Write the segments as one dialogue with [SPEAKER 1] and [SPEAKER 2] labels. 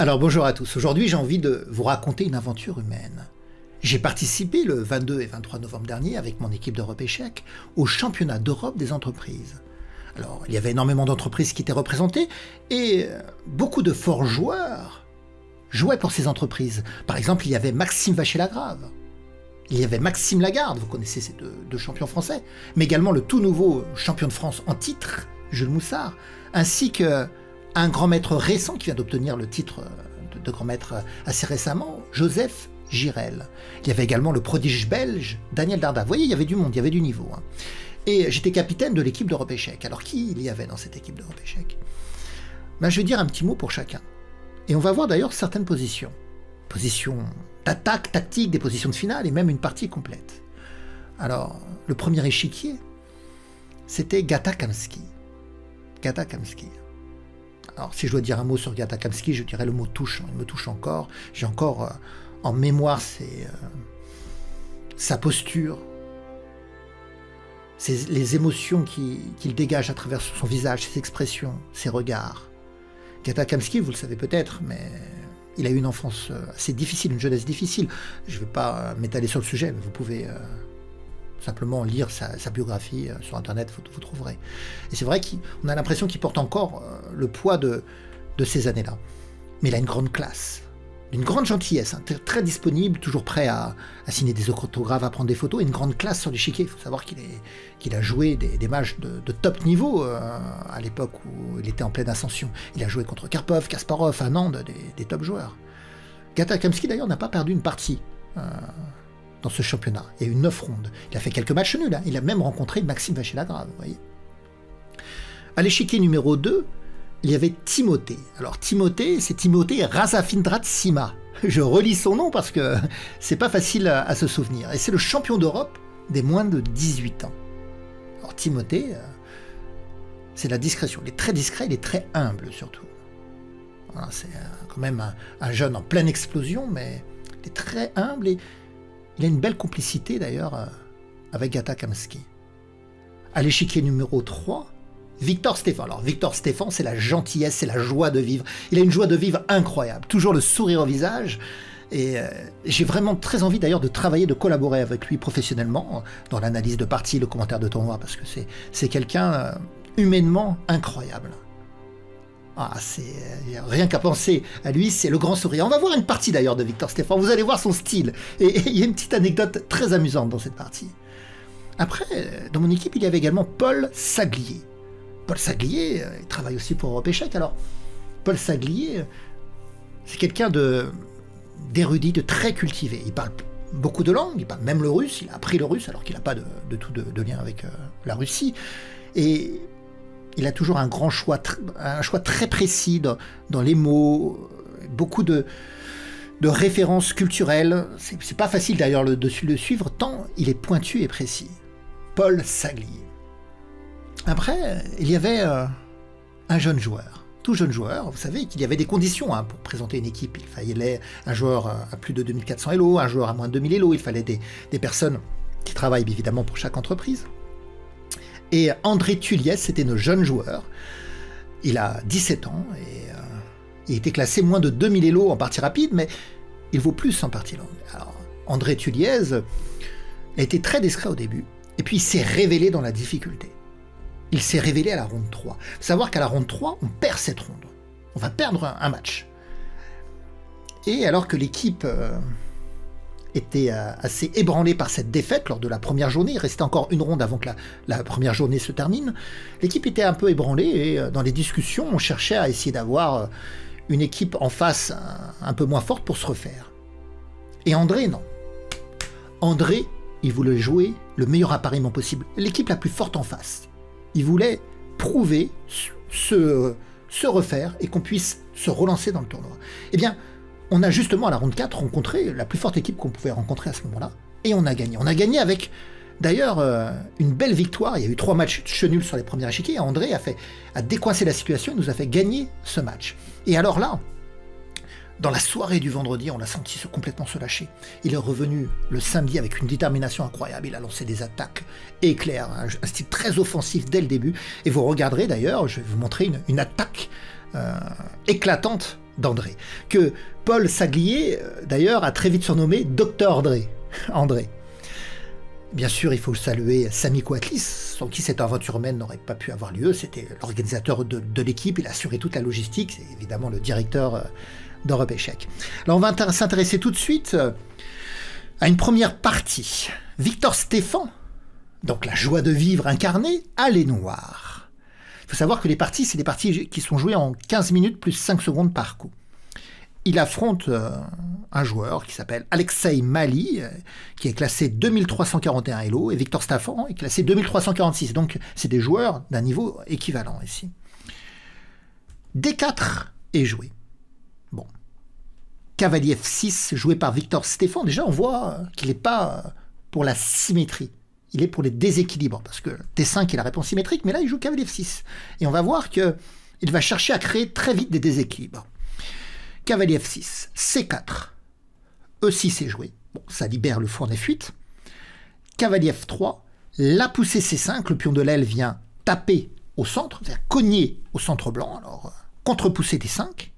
[SPEAKER 1] Alors bonjour à tous, aujourd'hui j'ai envie de vous raconter une aventure humaine. J'ai participé le 22 et 23 novembre dernier avec mon équipe d'Europe Échec au championnat d'Europe des entreprises. Alors il y avait énormément d'entreprises qui étaient représentées et euh, beaucoup de forts joueurs jouaient pour ces entreprises. Par exemple il y avait Maxime Vacher-Lagrave, il y avait Maxime Lagarde, vous connaissez ces deux, deux champions français, mais également le tout nouveau champion de France en titre, Jules Moussard, ainsi que un grand maître récent qui vient d'obtenir le titre euh, de, grand maître euh, assez récemment, Joseph Girel. Il y avait également le prodige belge Daniel Darda. Vous voyez, il y avait du monde, il y avait du niveau. Hein. Et j'étais capitaine de l'équipe d'Europe Échec. Alors qui il y avait dans cette équipe d'Europe Échec ben, Je vais dire un petit mot pour chacun. Et on va voir d'ailleurs certaines positions. Positions d'attaque, tactique, des positions de finale et même une partie complète. Alors, le premier échiquier, c'était Gata Kamsky. Gata Kamsky. Alors, si je dois dire un mot sur Gata Kamsky, je dirais le mot touche. Il me touche encore. J'ai encore euh, en mémoire euh, sa posture, les émotions qu'il dégage à travers son visage, ses expressions, ses regards. Gata Kamsky, vous le savez peut-être, mais il a eu une enfance euh, assez difficile, une jeunesse difficile. Je ne vais pas m'étaler sur le sujet, mais vous pouvez simplement lire sa, biographie euh, sur Internet, vous, trouverez. Et c'est vrai qu'on a l'impression qu'il porte encore euh, le poids de, ces années-là. Mais il a une grande classe, une grande gentillesse, hein, très disponible, toujours prêt à, signer des autographes, à prendre des photos, une grande classe sur chiquet. Il faut savoir qu'il a joué des, matchs de, top niveau euh, à l'époque où il était en pleine ascension. Il a joué contre Karpov, Kasparov, Anand, des, top joueurs. Gata Kamsky d'ailleurs n'a pas perdu une partie dans ce championnat. Il y a eu 9 rondes. Il a fait quelques matchs nuls. là hein. Il a même rencontré Maxime Vachier-Lagrave, vous voyez. À l'échiquier numéro 2, il y avait Timothée. Alors Timothée, c'est Timothée Razafindrat Sima. Je relis son nom parce que c'est pas facile à, se souvenir. Et c'est le champion d'Europe des moins de 18 ans. Alors Timothée, euh, c'est la discrétion. Il est très discret, il est très humble surtout. c'est euh, quand même un, un, jeune en pleine explosion, mais il est très humble et il a une belle complicité d'ailleurs euh, avec Gata Kamsky. À l'échiquier numéro 3, Victor Stéphane. Alors Victor Stéphane, c'est la gentillesse, c'est la joie de vivre. Il a une joie de vivre incroyable, toujours le sourire au visage. Et euh, j'ai vraiment très envie d'ailleurs de travailler, de collaborer avec lui professionnellement euh, dans l'analyse de partie, le commentaire de tournoi, parce que c'est quelqu'un humainement incroyable. Ah, c'est euh, rien qu'à penser à lui, c'est le grand sourire. On va voir une partie d'ailleurs de Victor Stéphane, vous allez voir son style. Et il y a une petite anecdote très amusante dans cette partie. Après, euh, dans mon équipe, il y avait également Paul Saglier. Paul Saglier, euh, il travaille aussi pour Europe Échec. Alors, Paul Saglier, c'est quelqu'un de d'érudit, de très cultivé. Il parle beaucoup de langues, il parle même le russe, il a appris le russe alors qu'il n'a pas de, tout de, lien avec la Russie. Et il a toujours un grand choix, un choix très précis dans, les mots, beaucoup de, références culturelles. C'est pas facile d'ailleurs le, de le suivre, tant il est pointu et précis. Paul Sagli. Après, il y avait euh, un jeune joueur, tout jeune joueur. Vous savez qu'il y avait des conditions hein, pour présenter une équipe. Il fallait un joueur à plus de 2400 Elo, un joueur à moins de 2000 Elo. Il fallait des personnes qui travaillent évidemment pour chaque entreprise. Et André Tulliès, c'était nos jeunes joueurs. Il a 17 ans et euh, il était classé moins de 2000 élos en partie rapide, mais il vaut plus en partie longue. Alors, André Tulliès a été très discret au début, et puis il s'est révélé dans la difficulté. Il s'est révélé à la ronde 3. Faut savoir qu'à la ronde 3, on perd cette ronde. On va perdre un, match. Et alors que l'équipe... Euh, était euh, assez ébranlé par cette défaite lors de la première journée. Il restait encore une ronde avant que la, première journée se termine. L'équipe était un peu ébranlée et euh, dans les discussions, on cherchait à essayer d'avoir euh, une équipe en face un, peu moins forte pour se refaire. Et André, non. André, il voulait jouer le meilleur appareillement possible, l'équipe la plus forte en face. Il voulait prouver, se, se refaire et qu'on puisse se relancer dans le tournoi. Eh bien, on a justement à la ronde 4 rencontré la plus forte équipe qu'on pouvait rencontrer à ce moment-là, et on a gagné. On a gagné avec d'ailleurs euh, une belle victoire. Il y a eu trois matchs nuls sur les premiers et André a, fait, a décoincé la situation, nous a fait gagner ce match. Et alors là, dans la soirée du vendredi, on l'a senti se, complètement se lâcher. Il est revenu le samedi avec une détermination incroyable. Il a lancé des attaques éclairs, un, style très offensif dès le début. Et vous regarderez d'ailleurs, je vais vous montrer une, attaque euh, éclatante d'André, que Paul Saglier, euh, d'ailleurs, a très vite surnommé Docteur André. Bien sûr, il faut saluer Samy Coatlis, sans qui cette aventure humaine n'aurait pas pu avoir lieu. C'était l'organisateur de, l'équipe, il a assuré toute la logistique, c'est évidemment le directeur euh, d'Europe Échec. Alors on va s'intéresser tout de suite euh, à une première partie. Victor Stéphan, donc la joie de vivre incarnée, à les Noirs. Il faut savoir que les parties, c'est des parties qui sont jouées en 15 minutes plus 5 secondes par coup. Il affronte euh, un joueur qui s'appelle Alexei Mali, euh, qui est classé 2341 Elo, et Victor Staffan est classé 2346. Donc, c'est des joueurs d'un niveau équivalent ici. D4 est joué. Bon. Cavalier F6, joué par Victor Stéphane, déjà on voit qu'il n'est pas euh, pour la symétrie il est pour les déséquilibres, parce que D5 est la réponse symétrique, mais là il joue cavalier F6. Et on va voir que il va chercher à créer très vite des déséquilibres. Cavalier F6, C4, E6 est joué, bon, ça libère le four des 8 Cavalier F3, la poussée C5, le pion de l'aile vient taper au centre, c'est-à-dire cogner au centre blanc, alors euh, contre pousser D5.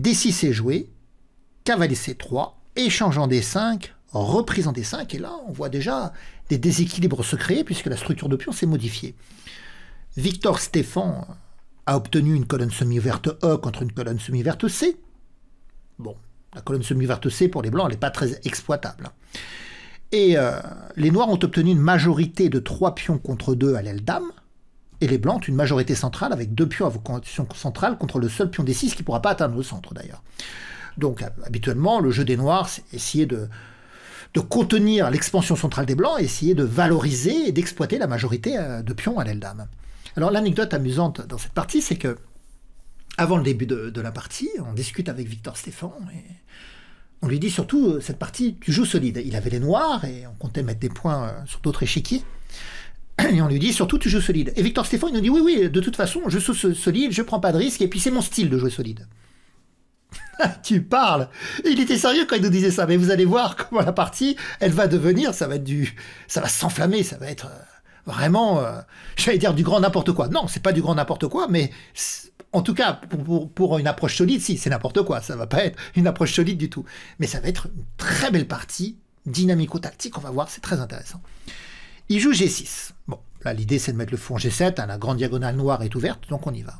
[SPEAKER 1] D6 est joué, cavalier C3, échangeant D5, reprise en D5. Et là, on voit déjà des déséquilibres se créer puisque la structure de pion s'est modifiée. Victor Stéphane a obtenu une colonne semi-verte E contre une colonne semi-verte C. Bon, la colonne semi-verte C pour les blancs, elle n'est pas très exploitable. Et euh, les noirs ont obtenu une majorité de 3 pions contre 2 à l'aile dame. Et les blancs ont une majorité centrale avec 2 pions à conditions centrale contre le seul pion des 6 qui ne pourra pas atteindre le centre d'ailleurs. Donc habituellement, le jeu des noirs, c'est essayer de, de contenir l'expansion centrale des Blancs et essayer de valoriser et d'exploiter la majorité euh, de pions à l'aile d'âme. Alors l'anecdote amusante dans cette partie, c'est que avant le début de, la partie, on discute avec Victor Stéphane et on lui dit surtout euh, cette partie, tu joues solide. Il avait les noirs et on comptait mettre des points euh, sur d'autres échiquiers. Et on lui dit surtout tu joues solide. Et Victor Stéphane il nous dit oui oui de toute façon je joue solide, je prends pas de risque et puis c'est mon style de jouer solide. tu parles Il était sérieux quand il nous disait ça, mais vous allez voir comment la partie, elle va devenir, ça va être du... ça va s'enflammer, ça va être euh, vraiment, euh, j'allais dire du grand n'importe quoi. Non, c'est pas du grand n'importe quoi, mais en tout cas, pour, une approche solide, si, c'est n'importe quoi, ça va pas être une approche solide du tout. Mais ça va être une très belle partie dynamico-tactique, on va voir, c'est très intéressant. Il joue G6. Bon, là l'idée c'est de mettre le fond G7, hein, la grande diagonale noire est ouverte, donc on y va.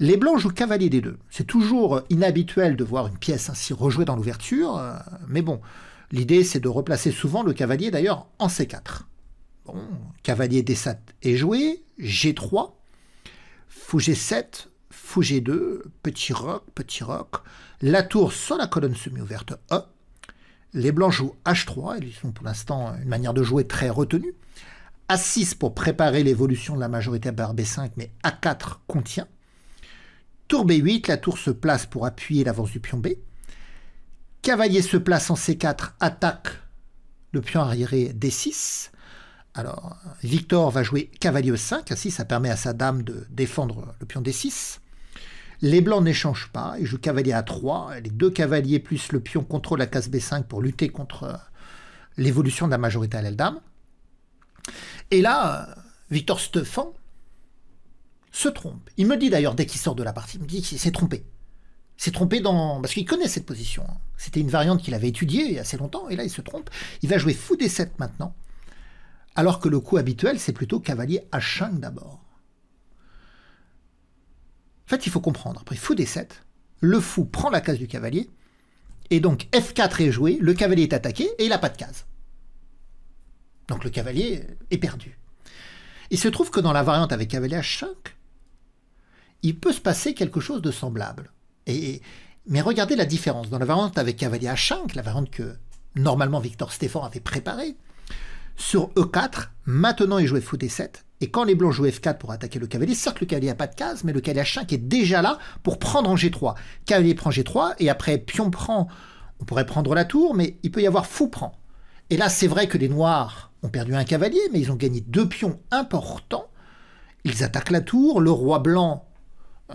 [SPEAKER 1] Les Blancs jouent cavalier des 2 C'est toujours inhabituel de voir une pièce ainsi rejouée dans l'ouverture, euh, mais bon, l'idée c'est de replacer souvent le cavalier d'ailleurs en C4. Bon, cavalier D7 est joué, G3, fou G7, fou G2, petit roc, petit roc, la tour sur la colonne semi-ouverte E. Les Blancs jouent H3, ils ont pour l'instant une manière de jouer très retenue. A6 pour préparer l'évolution de la majorité par B5, mais A4 contient. Tour B8, la tour se place pour appuyer l'avance du pion B. Cavalier se place en C4, attaque le pion arriéré D6. Alors, Victor va jouer cavalier E5, ainsi ça permet à sa dame de défendre le pion D6. Les blancs n'échangent pas, ils jouent cavalier A3, les deux cavaliers plus le pion contrôlent la case B5 pour lutter contre euh, l'évolution de la majorité à l'aile dame. Et là, euh, Victor Stefan se trompe. Il me dit d'ailleurs, dès qu'il sort de la partie, il me dit qu'il s'est trompé. s'est trompé dans... Parce qu'il connaît cette position. Hein. C'était une variante qu'il avait étudiée il y a assez longtemps, et là, il se trompe. Il va jouer fou des 7 maintenant, alors que le coup habituel, c'est plutôt cavalier H5 d'abord. En fait, il faut comprendre. Après fou D7, le fou prend la case du cavalier, et donc F4 est joué, le cavalier est attaqué, et il n'a pas de case. Donc le cavalier est perdu. Il se trouve que dans la variante avec cavalier H5, il peut se passer quelque chose de semblable. Et, mais regardez la différence. Dans la variante avec cavalier H5, la variante que normalement Victor Stéphane avait préparée, sur E4, maintenant il jouait fou et 7 et quand les blancs jouent F4 pour attaquer le cavalier, certes le cavalier n'a pas de case, mais le cavalier H5 est déjà là pour prendre en G3. Cavalier prend G3, et après pion prend, on pourrait prendre la tour, mais il peut y avoir fou prend. Et là, c'est vrai que les noirs ont perdu un cavalier, mais ils ont gagné deux pions importants. Ils attaquent la tour, le roi blanc euh,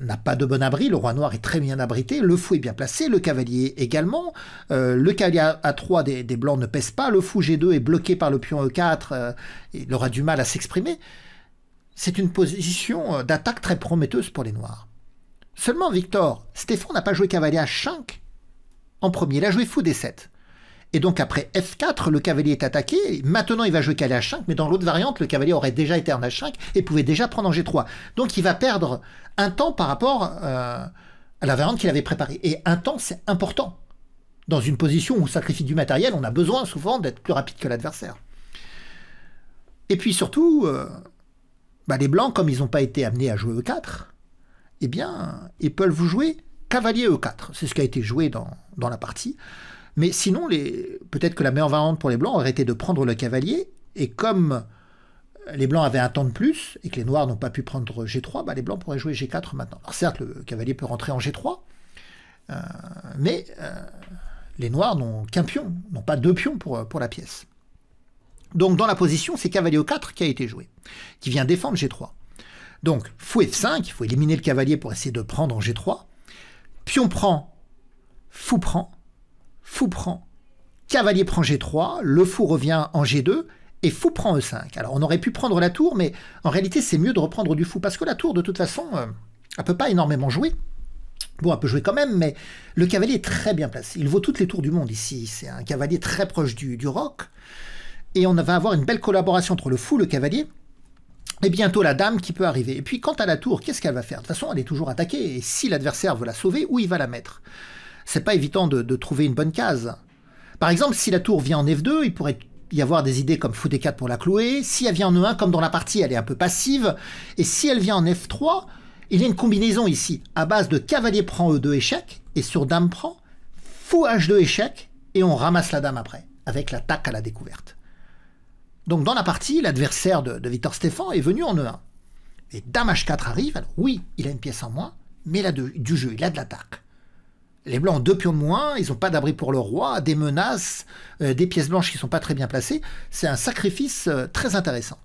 [SPEAKER 1] n'a pas de bon abri, le roi noir est très bien abrité, le fou est bien placé, le cavalier également, euh, le cavalier A3 des, blancs ne pèse pas, le fou G2 est bloqué par le pion E4, euh, il aura du mal à s'exprimer. C'est une position d'attaque très prometteuse pour les noirs. Seulement Victor, Stéphane n'a pas joué cavalier H5 en premier, il a joué fou D7. Et donc après F4, le cavalier est attaqué. maintenant, il va jouer à H5, mais dans l'autre variante, le cavalier aurait déjà été en H5 et pouvait déjà prendre en G3. Donc il va perdre un temps par rapport euh, à la variante qu'il avait préparée. Et un temps, c'est important. Dans une position où on sacrifie du matériel, on a besoin souvent d'être plus rapide que l'adversaire. Et puis surtout, euh, bah, les Blancs, comme ils n'ont pas été amenés à jouer E4, eh bien, ils peuvent vous jouer cavalier E4. C'est ce qui a été joué dans, dans la partie. Mais sinon, les... peut-être que la meilleure variante pour les Blancs aurait été de prendre le cavalier, et comme les Blancs avaient un temps de plus, et que les Noirs n'ont pas pu prendre G3, bah, les Blancs pourraient jouer G4 maintenant. Alors certes, le cavalier peut rentrer en G3, euh, mais euh, les Noirs n'ont qu'un pion, n'ont pas deux pions pour, la pièce. Donc dans la position, c'est cavalier au 4 qui a été joué, qui vient défendre G3. Donc fou F5, il faut éliminer le cavalier pour essayer de prendre en G3. Pion prend, fou prend, fou prend, cavalier prend G3, le fou revient en G2, et fou prend E5. Alors on aurait pu prendre la tour, mais en réalité c'est mieux de reprendre du fou, parce que la tour de toute façon, elle euh, elle peut pas énormément jouer. Bon, elle peut jouer quand même, mais le cavalier est très bien placé. Il vaut toutes les tours du monde ici. C'est un cavalier très proche du, du roc. Et on va avoir une belle collaboration entre le fou, le cavalier, et bientôt la dame qui peut arriver. Et puis quant à la tour, qu'est-ce qu'elle va faire De toute façon, elle est toujours attaquée, et si l'adversaire veut la sauver, où il va la mettre c'est pas évident de, trouver une bonne case. Par exemple, si la tour vient en F2, il pourrait y avoir des idées comme fou 4 pour la clouer. Si elle vient en E1, comme dans la partie, elle est un peu passive. Et si elle vient en F3, il y a une combinaison ici, à base de cavalier prend E2 échec, et sur dame prend, fou H2 échec, et on ramasse la dame après, avec l'attaque à la découverte. Donc dans la partie, l'adversaire de, Victor Stéphane est venu en E1. Et dame H4 arrive, alors oui, il a une pièce en moins, mais il du jeu, il a de l'attaque les Blancs ont deux pions de moins, ils n'ont pas d'abri pour le roi, des menaces, euh, des pièces blanches qui ne sont pas très bien placées. C'est un sacrifice euh, très intéressant.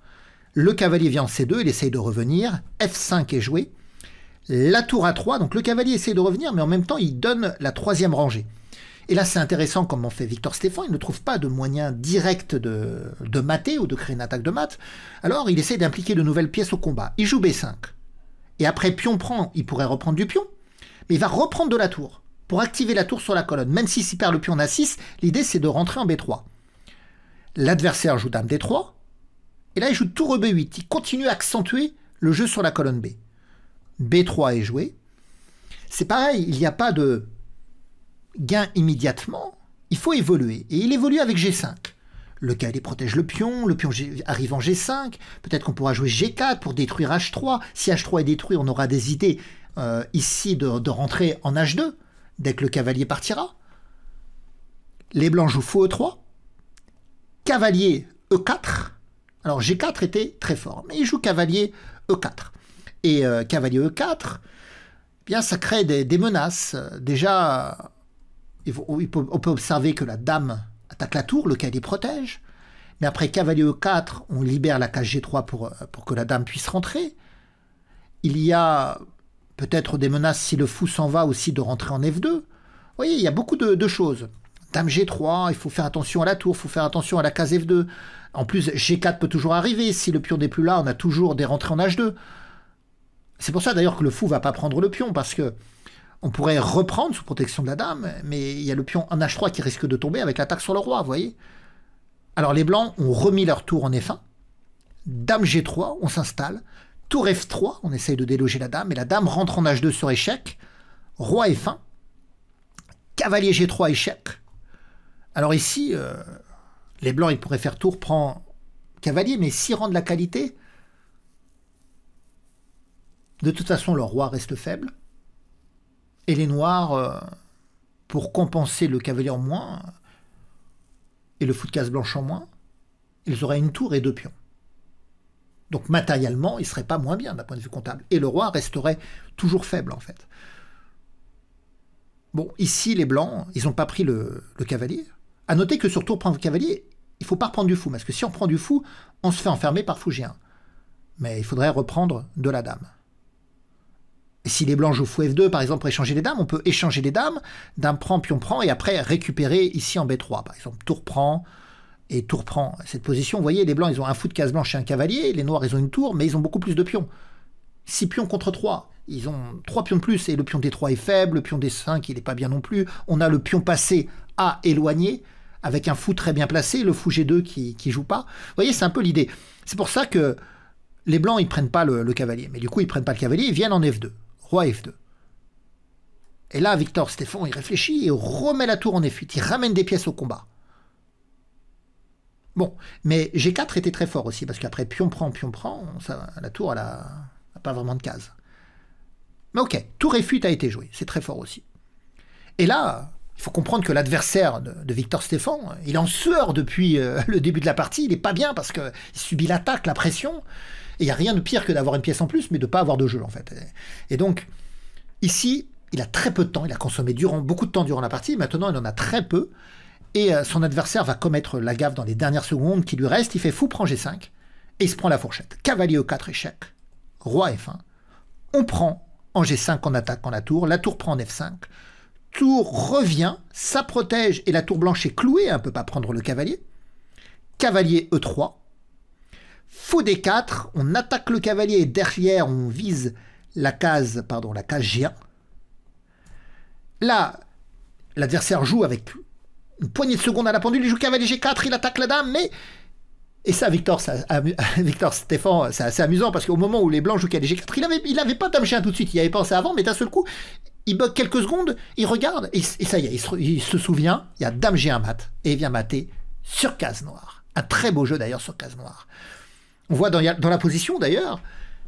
[SPEAKER 1] Le cavalier vient en C2, il essaye de revenir. F5 est joué. La tour A3, donc le cavalier essaye de revenir, mais en même temps, il donne la troisième rangée. Et là, c'est intéressant comment fait Victor Stéphane. Il ne trouve pas de moyen direct de, de mater ou de créer une attaque de mat. Alors, il essaie d'impliquer de nouvelles pièces au combat. Il joue B5. Et après, pion prend, il pourrait reprendre du pion, mais il va reprendre de la tour pour activer la tour sur la colonne. Même si s'il perd le pion a 6 l'idée c'est de rentrer en B3. L'adversaire joue Dame D3, et là il joue tour e B8. Il continue à accentuer le jeu sur la colonne B. B3 est joué. C'est pareil, il n'y a pas de gain immédiatement. Il faut évoluer. Et il évolue avec G5. Le il protège le pion, le pion arrive en G5, peut-être qu'on pourra jouer G4 pour détruire H3. Si H3 est détruit, on aura des idées euh, ici de rentrer en H2 dès que le cavalier partira. Les blancs jouent faux E3. Cavalier E4. Alors G4 était très fort, mais il joue cavalier E4. Et euh, cavalier E4, eh bien ça crée des, menaces. Déjà, on peut observer que la dame attaque la tour, le cavalier protège. Mais après cavalier E4, on libère la case G3 pour, euh, pour que la dame puisse rentrer. Il y a Peut-être des menaces si le fou s'en va aussi de rentrer en F2. Vous voyez, il y a beaucoup de, choses. Dame G3, il faut faire attention à la tour, il faut faire attention à la case F2. En plus, G4 peut toujours arriver. Si le pion n'est plus là, on a toujours des rentrées en H2. C'est pour ça d'ailleurs que le fou va pas prendre le pion, parce que on pourrait reprendre sous protection de la dame, mais il y a le pion en H3 qui risque de tomber avec l'attaque sur le roi, vous voyez Alors les blancs ont remis leur tour en F1. Dame G3, on s'installe. Tour F3, on essaye de déloger la dame, et la dame rentre en H2 sur échec. Roi F1. Cavalier G3 échec. Alors ici, euh, les blancs, ils pourraient faire tour, prend cavalier, mais s'ils rendent la qualité, de toute façon, leur roi reste faible. Et les noirs, euh, pour compenser le cavalier en moins, et le fou de casse blanche en moins, ils auraient une tour et deux pions. Donc matériellement, il ne serait pas moins bien d'un point de vue comptable. Et le roi resterait toujours faible, en fait. Bon, ici, les Blancs, ils n'ont pas pris le, cavalier. À noter que tour prendre le cavalier, il faut pas reprendre du fou, parce que si on prend du fou, on se fait enfermer par Fougien. Mais il faudrait reprendre de la dame. Et si les Blancs jouent fou F2, par exemple, pour échanger les dames, on peut échanger les dames, d'un prend, pion prend, et après récupérer ici en B3. Par exemple, tour prend, et tout reprend cette position. Vous voyez, les blancs, ils ont un fou de case blanche et un cavalier, les noirs, ils ont une tour, mais ils ont beaucoup plus de pions. 6 pions contre 3. Ils ont 3 pions de plus, et le pion des 3 est faible, le pion des 5, il n'est pas bien non plus. On a le pion passé à éloigner avec un fou très bien placé, le fou G2 qui, qui joue pas. Vous voyez, c'est un peu l'idée. C'est pour ça que les blancs, ils prennent pas le, cavalier. Mais du coup, ils prennent pas le cavalier, ils viennent en F2. Roi F2. Et là, Victor Stéphane, il réfléchit et remet la tour en F8. Il ramène des pièces au combat. Bon, mais G4 était très fort aussi, parce qu'après pion prend, pion prend, la tour, elle a, pas vraiment de case. Mais ok, tour et fuite a été joué, c'est très fort aussi. Et là, il faut comprendre que l'adversaire de, Victor Stéphane, il en sueur depuis euh, le début de la partie, il n'est pas bien parce qu'il subit l'attaque, la pression, et il n'y a rien de pire que d'avoir une pièce en plus, mais de pas avoir de jeu en fait. Et, et donc, ici, il a très peu de temps, il a consommé durant, beaucoup de temps durant la partie, maintenant il en a très peu, et euh, son adversaire va commettre la gaffe dans les dernières secondes qui lui restent. Il fait fou, prend G5 et il se prend la fourchette. Cavalier E4, échec. Roi F1. On prend en G5, en attaque en la tour. La tour prend en F5. Tour revient, ça protège et la tour blanche est clouée. On hein, ne peut pas prendre le cavalier. Cavalier E3. Fou D4. On attaque le cavalier et derrière, on vise la case, pardon, la case G1. Là, l'adversaire joue avec une poignée de secondes à la pendule, il joue cavalier G4, il attaque la dame, mais... Et ça, Victor, ça, Victor Stéphane, c'est assez amusant parce qu'au moment où les Blancs jouent cavalier G4, il n'avait il avait pas dame G1 tout de suite, il avait pensé avant, mais d'un seul coup, il bug quelques secondes, il regarde, et, ça y est, il se, souvient, il y a dame G1 mat, et il vient mater sur case noire. Un très beau jeu d'ailleurs sur case noire. On voit dans, la position d'ailleurs,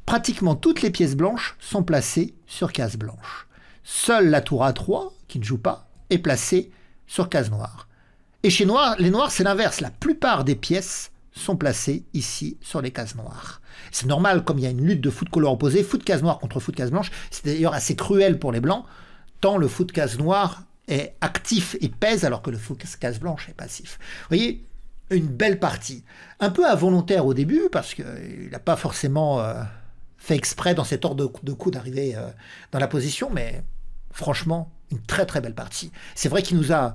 [SPEAKER 1] pratiquement toutes les pièces blanches sont placées sur case blanche. Seule la tour A3, qui ne joue pas, est placée sur case noire. Et chez noir, les noirs, c'est l'inverse. La plupart des pièces sont placées ici sur les cases noires. C'est normal, comme il y a une lutte de foot couleur opposée, foot case noire contre foot case blanche, c'est d'ailleurs assez cruel pour les blancs, tant le foot case noire est actif et pèse, alors que le foot case blanche est passif. Vous voyez, une belle partie. Un peu involontaire au début, parce qu'il n'a pas forcément euh, fait exprès dans cet ordre de coup d'arriver euh, dans la position, mais franchement, une très très belle partie. C'est vrai qu'il nous a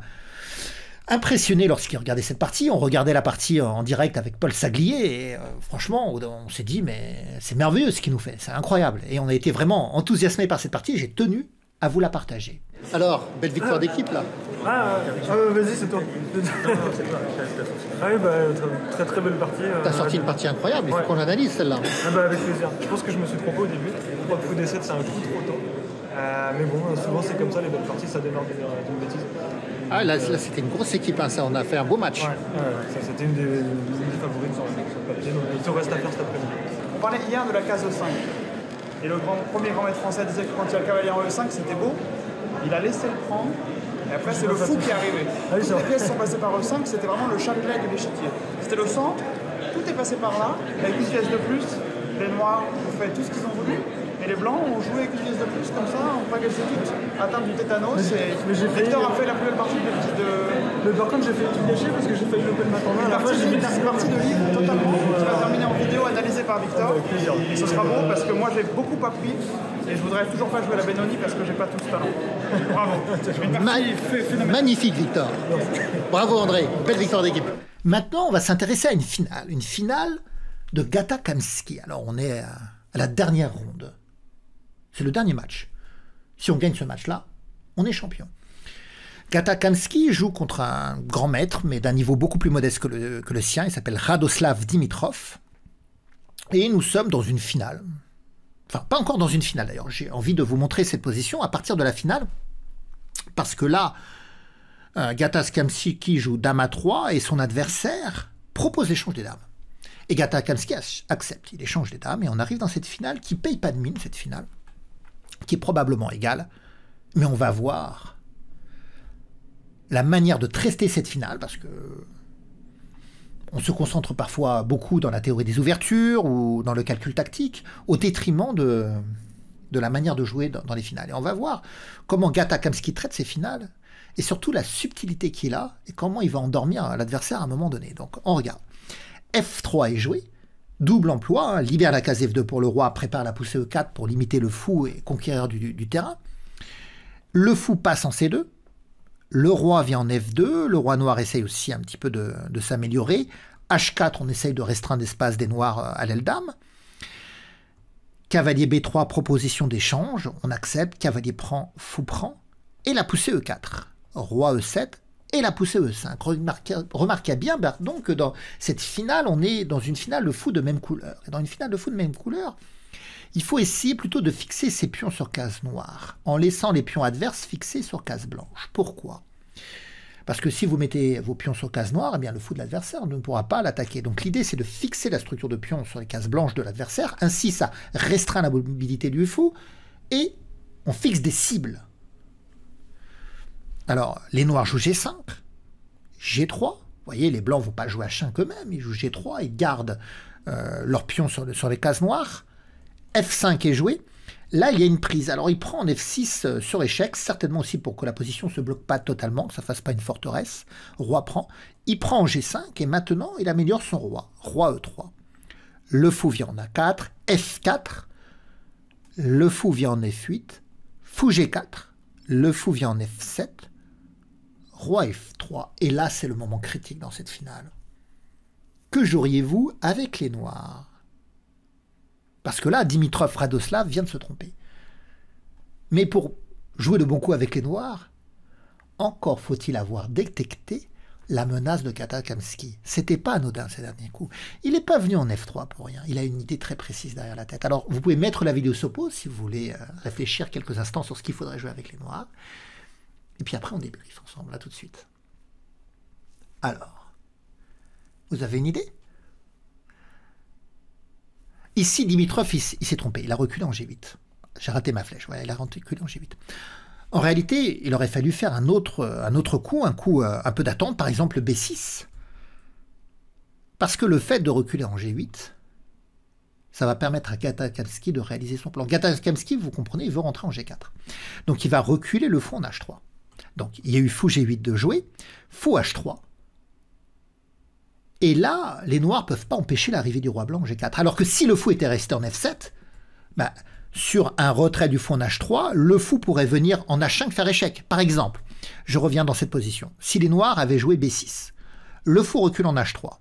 [SPEAKER 1] impressionné lorsqu'il regardait cette partie. On regardait la partie en direct avec Paul Saglier et euh, franchement, on s'est dit mais c'est merveilleux ce qu'il nous fait, c'est incroyable. Et on a été vraiment enthousiasmé par cette partie. J'ai tenu à vous la partager. Alors, belle victoire d'équipe là. Ah, ah, ah, vas-y, c'est toi. oui, bah, très très belle partie. Euh, T'as sorti une partie incroyable, il faut qu'on analyse celle-là. Bah, avec plaisir. Je pense que je me suis trompé au début. Je crois que d'essai, c'est un coup trop tôt. Euh, mais bon, souvent c'est comme ça, les belles parties, ça démarre d'une bêtise. Ah, là, c'était une grosse équipe, hein, ça, on a fait un beau match. Ouais, c'était une, des favorites sur, le papier, il reste à faire cet après-midi. On parlait hier de la case e 5. Et le premier grand maître français disait que quand il y a le cavalier en E5, c'était beau. Il a laissé le prendre. Et après, c'est le fou qui est arrivé. Ah Toutes les pièces sont passées par E5, c'était vraiment le chapelet de l'échiquier. C'était le centre, tout est passé par là, avec une pièce de plus, les noirs ont fait tout ce qu'ils ont voulu, les Blancs ont joué avec une pièce de plus comme ça, on en vite, atteinte du tétanos. et Victor a fait la plus belle partie de euh, j'ai fait tout gâcher parce que j'ai failli louper le matin. Une partie, une partie de livre totalement qui va terminer en vidéo analysée par Victor. Et ce sera bon parce que moi j'ai beaucoup appris et je voudrais toujours pas jouer à la Benoni parce que j'ai pas tout ce talent. Bravo. Magnifique Victor. Bravo André. Belle victoire d'équipe. Maintenant, on va s'intéresser à une finale. Une finale de Gata Kamski. Alors, on est à la dernière ronde. C'est le dernier match. Si on gagne ce match-là, on est champion. Gata Kamsky joue contre un grand maître, mais d'un niveau beaucoup plus modeste que le, sien. Il s'appelle Radoslav Dimitrov. Et nous sommes dans une finale. Enfin, pas encore dans une finale d'ailleurs. J'ai envie de vous montrer cette position à partir de la finale. Parce que là, Gata euh, qui joue dame à 3 et son adversaire propose l'échange des dames. Et Gata Kamsky accepte. Il échange des dames et on arrive dans cette finale qui paye pas de mine, cette finale qui est probablement égal, mais on va voir la manière de trester cette finale, parce que on se concentre parfois beaucoup dans la théorie des ouvertures ou dans le calcul tactique, au détriment de, de la manière de jouer dans, les finales. Et on va voir comment Gata Kamsky traite ses finales, et surtout la subtilité qu'il a, et comment il va endormir l'adversaire à un moment donné. Donc on regarde. F3 est joué, Double emploi, hein. libère la case F2 pour le roi, prépare la poussée E4 pour limiter le fou et conquérir du, terrain. Le fou passe en C2. Le roi vient en F2. Le roi noir essaye aussi un petit peu de, de s'améliorer. H4, on essaye de restreindre l'espace des noirs euh, à l'aile dame. Cavalier B3, proposition d'échange. On accepte. Cavalier prend, fou prend. Et la poussée E4. Roi E7, et la poussée E5. Remarquez, bien donc que dans cette finale, on est dans une finale de fou de même couleur. Et dans une finale de fou de même couleur, il faut essayer plutôt de fixer ses pions sur case noire, en laissant les pions adverses fixés sur case blanche. Pourquoi Parce que si vous mettez vos pions sur case noire, eh bien le fou de l'adversaire ne pourra pas l'attaquer. Donc l'idée, c'est de fixer la structure de pions sur les cases blanches de l'adversaire. Ainsi, ça restreint la mobilité du fou. Et on fixe des cibles alors, les noirs jouent G5, G3. Vous voyez, les blancs ne vont pas jouer H5 eux-mêmes, ils jouent G3, ils gardent euh, leur pion sur, sur, les cases noires. F5 est joué. Là, il y a une prise. Alors, il prend en F6 euh, sur échec, certainement aussi pour que la position ne se bloque pas totalement, que ça ne fasse pas une forteresse. Roi prend. Il prend en G5 et maintenant, il améliore son roi. Roi E3. Le fou vient en A4. F4. Le fou vient en F8. Fou G4. Le fou vient en F7. Roi F3. Et là, c'est le moment critique dans cette finale. Que joueriez-vous avec les Noirs Parce que là, Dimitrov Radoslav vient de se tromper. Mais pour jouer de bons coups avec les Noirs, encore faut-il avoir détecté la menace de Katakamski. C'était pas anodin ces derniers coups. Il n'est pas venu en F3 pour rien. Il a une idée très précise derrière la tête. Alors, vous pouvez mettre la vidéo s'oppose si vous voulez euh, réfléchir quelques instants sur ce qu'il faudrait jouer avec les noirs. Et puis après, on débriefe ensemble, là tout de suite. Alors, vous avez une idée Ici, Dimitrov, il, s'est trompé. Il a reculé en G8. J'ai raté ma flèche. il a reculé en G8. En réalité, il aurait fallu faire un autre, un autre coup, un coup euh, un peu d'attente, par exemple B6. Parce que le fait de reculer en G8, ça va permettre à Gatakamsky de réaliser son plan. Gatakamsky, vous comprenez, il veut rentrer en G4. Donc il va reculer le fond en H3. Donc il y a eu fou G8 de jouer, fou H3. Et là, les noirs ne peuvent pas empêcher l'arrivée du roi blanc G4. Alors que si le fou était resté en F7, bah, sur un retrait du fou en H3, le fou pourrait venir en H5 faire échec. Par exemple, je reviens dans cette position. Si les noirs avaient joué B6, le fou recule en H3.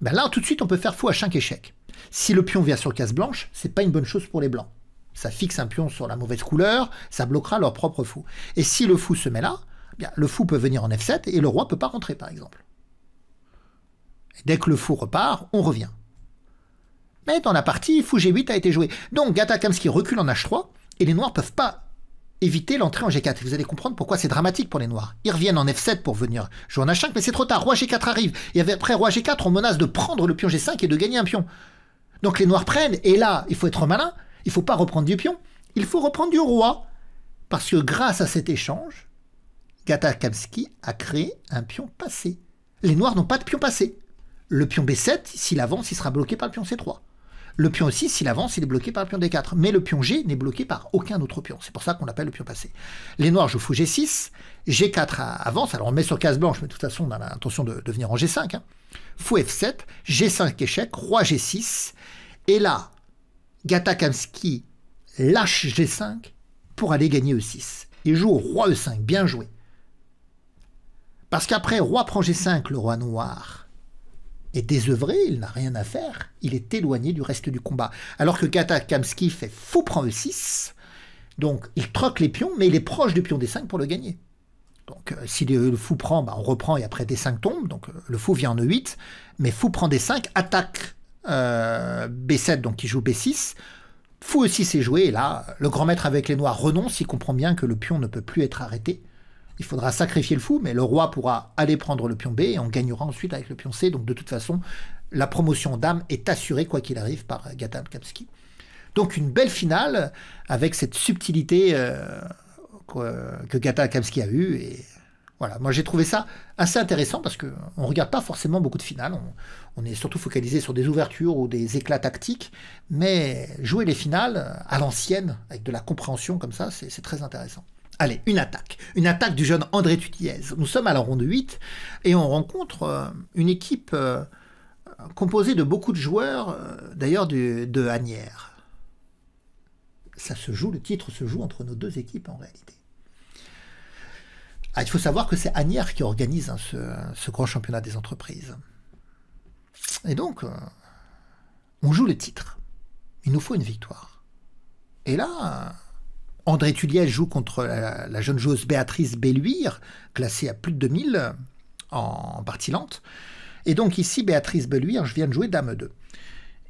[SPEAKER 1] Bah, là, tout de suite, on peut faire fou H5 échec. Si le pion vient sur case blanche, ce n'est pas une bonne chose pour les blancs ça fixe un pion sur la mauvaise couleur, ça bloquera leur propre fou. Et si le fou se met là, eh bien, le fou peut venir en F7 et le roi peut pas rentrer, par exemple. dès que le fou repart, on revient. Mais dans la partie, fou G8 a été joué. Donc Gata recule en H3 et les noirs peuvent pas éviter l'entrée en G4. vous allez comprendre pourquoi c'est dramatique pour les noirs. Ils reviennent en F7 pour venir jouer en H5, mais c'est trop tard. Roi G4 arrive. Et après Roi G4, on menace de prendre le pion G5 et de gagner un pion. Donc les noirs prennent, et là, il faut être malin, il ne faut pas reprendre du pion, il faut reprendre du roi. Parce que grâce à cet échange, Gatakamski a créé un pion passé. Les noirs n'ont pas de pion passé. Le pion B7, s'il avance, il sera bloqué par le pion C3. Le pion 6, s'il avance, il est bloqué par le pion D4. Mais le pion G n'est bloqué par aucun autre pion. C'est pour ça qu'on l'appelle le pion passé. Les noirs jouent fou G6, G4 avance, alors on met sur case blanche, mais de toute façon, on a l'intention de, venir en G5. Hein. Fou F7, G5 échec, Roi G6. Et là, Gata Kamsky lâche G5 pour aller gagner E6. Il joue roi E5, bien joué. Parce qu'après, roi prend G5, le roi noir est désœuvré, il n'a rien à faire, il est éloigné du reste du combat. Alors que Gata Kamsky fait fou prend E6, donc il troque les pions, mais il est proche du pion D5 pour le gagner. Donc euh, si le, fou prend, bah, on reprend et après D5 tombe, donc euh, le fou vient en E8, mais fou prend D5, attaque euh, B7, donc il joue B6. Fou aussi s'est joué, et là, le grand maître avec les noirs renonce, il comprend bien que le pion ne peut plus être arrêté. Il faudra sacrifier le fou, mais le roi pourra aller prendre le pion B et on gagnera ensuite avec le pion C. Donc de toute façon, la promotion d'âme est assurée quoi qu'il arrive par Gata Kamsky. Donc une belle finale avec cette subtilité euh, que, Gata Kamsky a eue et voilà, moi j'ai trouvé ça assez intéressant parce qu'on ne regarde pas forcément beaucoup de finales, on, est surtout focalisé sur des ouvertures ou des éclats tactiques, mais jouer les finales à l'ancienne, avec de la compréhension comme ça, c'est très intéressant. Allez, une attaque. Une attaque du jeune André Tutiez. Nous sommes à la ronde 8 et on rencontre euh, une équipe euh, composée de beaucoup de joueurs, euh, d'ailleurs de Anière. Ça se joue, le titre se joue entre nos deux équipes en réalité. Ah, il faut savoir que c'est Agnière qui organise hein, ce, grand championnat des entreprises. Et donc, euh, on joue le titre. Il nous faut une victoire. Et là, André Tulliez joue contre la, la jeune joueuse Béatrice Belluire, classée à plus de 2000 en partie lente. Et donc ici, Béatrice Belluire, je viens de jouer Dame 2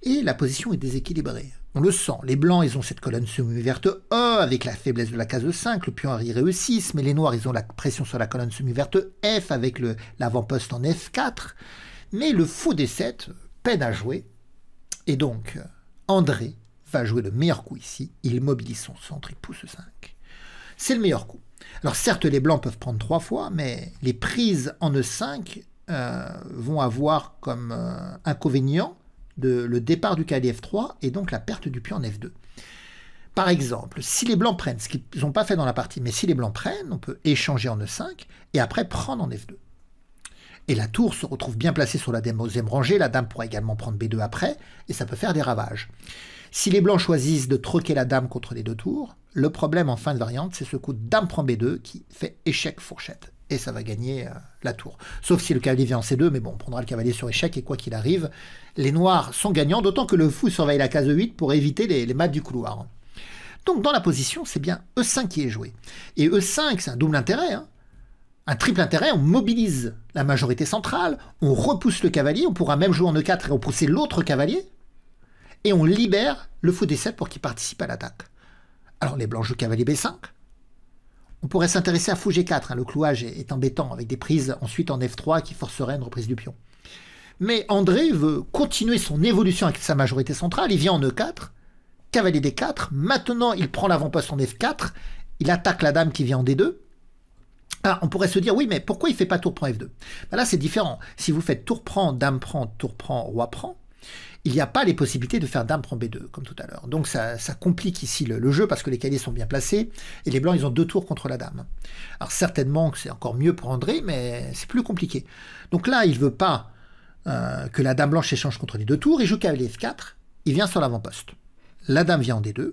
[SPEAKER 1] et la position est déséquilibrée. On le sent, les blancs, ils ont cette colonne semi-verte E avec la faiblesse de la case e 5, le pion arrière E6, mais les noirs, ils ont la pression sur la colonne semi-verte F avec l'avant-poste en F4. Mais le fou D7 peine à jouer, et donc André va jouer le meilleur coup ici, il mobilise son centre, il pousse 5. C'est le meilleur coup. Alors certes, les blancs peuvent prendre trois fois, mais les prises en E5 euh, vont avoir comme euh, inconvénient de, le départ du f 3 et donc la perte du pion en F2. Par exemple, si les blancs prennent, ce qu'ils n'ont pas fait dans la partie, mais si les blancs prennent, on peut échanger en E5 et après prendre en F2. Et la tour se retrouve bien placée sur la deuxième rangée, la dame pourrait également prendre B2 après, et ça peut faire des ravages. Si les blancs choisissent de troquer la dame contre les deux tours, le problème en fin de variante, c'est ce coup de dame prend B2 qui fait échec fourchette ça va gagner euh, la tour. Sauf si le cavalier vient en C2, mais bon, on prendra le cavalier sur échec et quoi qu'il arrive, les noirs sont gagnants, d'autant que le fou surveille la case e 8 pour éviter les, les du couloir. Donc dans la position, c'est bien E5 qui est joué. Et E5, c'est un double intérêt. Hein. Un triple intérêt, on mobilise la majorité centrale, on repousse le cavalier, on pourra même jouer en E4 et repousser l'autre cavalier, et on libère le fou D7 pour qu'il participe à l'attaque. Alors les blancs jouent cavalier B5, on pourrait s'intéresser à fou 4 hein. le clouage est, embêtant, avec des prises ensuite en F3 qui forceraient une reprise du pion. Mais André veut continuer son évolution avec sa majorité centrale, il vient en E4, cavalier D4, maintenant il prend l'avant-poste en F4, il attaque la dame qui vient en D2, ah, on pourrait se dire, oui, mais pourquoi il ne fait pas tour prend F2 ben Là, c'est différent. Si vous faites tour prend, dame prend, tour prend, roi prend, il n'y a pas les possibilités de faire dame prend b2 comme tout à l'heure. Donc ça, complique ici le, jeu parce que les cavaliers sont bien placés et les blancs ils ont deux tours contre la dame. Alors certainement que c'est encore mieux pour André, mais c'est plus compliqué. Donc là, il veut pas euh, que la dame blanche échange contre les deux tours. et joue cavalier f4, il vient sur l'avant-poste. La dame vient en d2.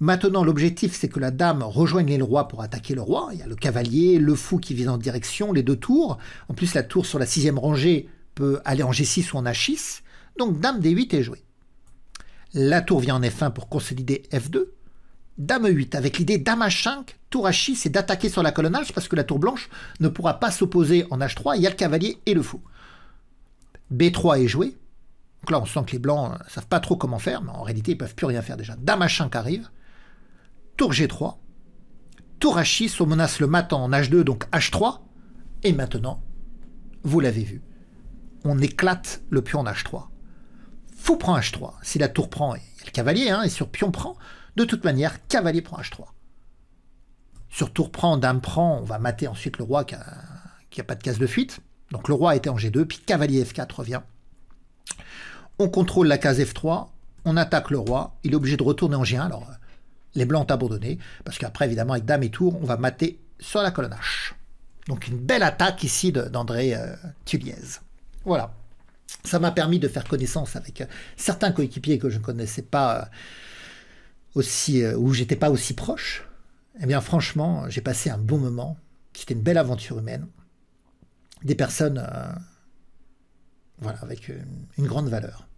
[SPEAKER 1] Maintenant, l'objectif, c'est que la dame rejoigne les rois pour attaquer le roi. Il y a le cavalier, le fou qui vise en direction, les deux tours. En plus, la tour sur la sixième rangée peut aller en G6 ou en H6 donc Dame D8 est jouée. La tour vient en F1 pour consolider F2. Dame E8 avec l'idée Dame H5, Tour H6 et d'attaquer sur la colonnage. parce que la tour blanche ne pourra pas s'opposer en H3. Il y a le cavalier et le fou. B3 est joué. Donc là, on sent que les blancs ne euh, savent pas trop comment faire, mais en réalité, ils ne peuvent plus rien faire déjà. Dame H5 arrive. Tour G3. Tour H6, on menace le matin en H2, donc H3. Et maintenant, vous l'avez vu, on éclate le pion en H3 fou prend h3. Si la tour prend, il y a le cavalier, hein, et sur pion prend, de toute manière, cavalier prend h3. Sur tour prend, dame prend, on va mater ensuite le roi qui a pas de case de fuite. Donc le roi était en g2, puis cavalier f4 revient. On contrôle la case f3, on attaque le roi, il est obligé de retourner en g1. Alors euh, les blancs ont abandonné, parce qu'après, évidemment, avec dame et tour, on va mater sur la colonne H. Donc une belle attaque ici d'André euh, Voilà ça m'a permis de faire connaissance avec euh, certains coéquipiers que je ne connaissais pas euh, aussi, euh, où j'étais pas aussi proche. Et eh bien, franchement, j'ai passé un bon moment. C'était une belle aventure humaine. Des personnes, voilà, avec une, grande valeur.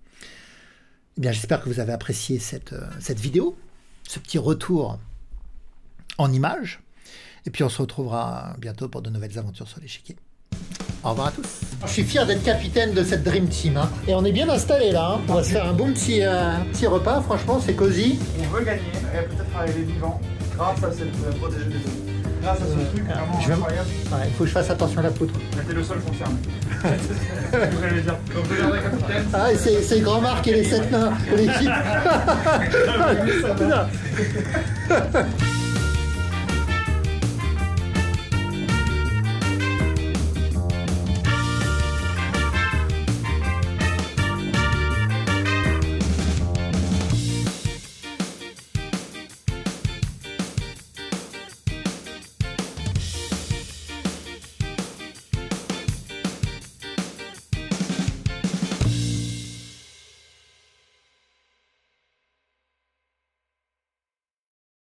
[SPEAKER 1] Eh bien, j'espère que vous avez apprécié cette, cette vidéo, ce petit retour en images. Et puis, on se retrouvera bientôt pour de nouvelles aventures sur l'échiquier. Au revoir à tous. Je suis fier d'être capitaine de cette Dream Team. Hein. Et on est bien installé là. Hein. On va se faire un bon petit, euh, petit repas. Franchement, c'est cosy. On veut gagner et peut-être arriver vivant grâce à cette euh, protégée des autres. Grâce à ce euh, truc ah, vraiment incroyable. Il faut que je fasse attention à la poutre. C'était le seul concerné. Vous ah, c'est Grand Marc et les sept nains, l'équipe.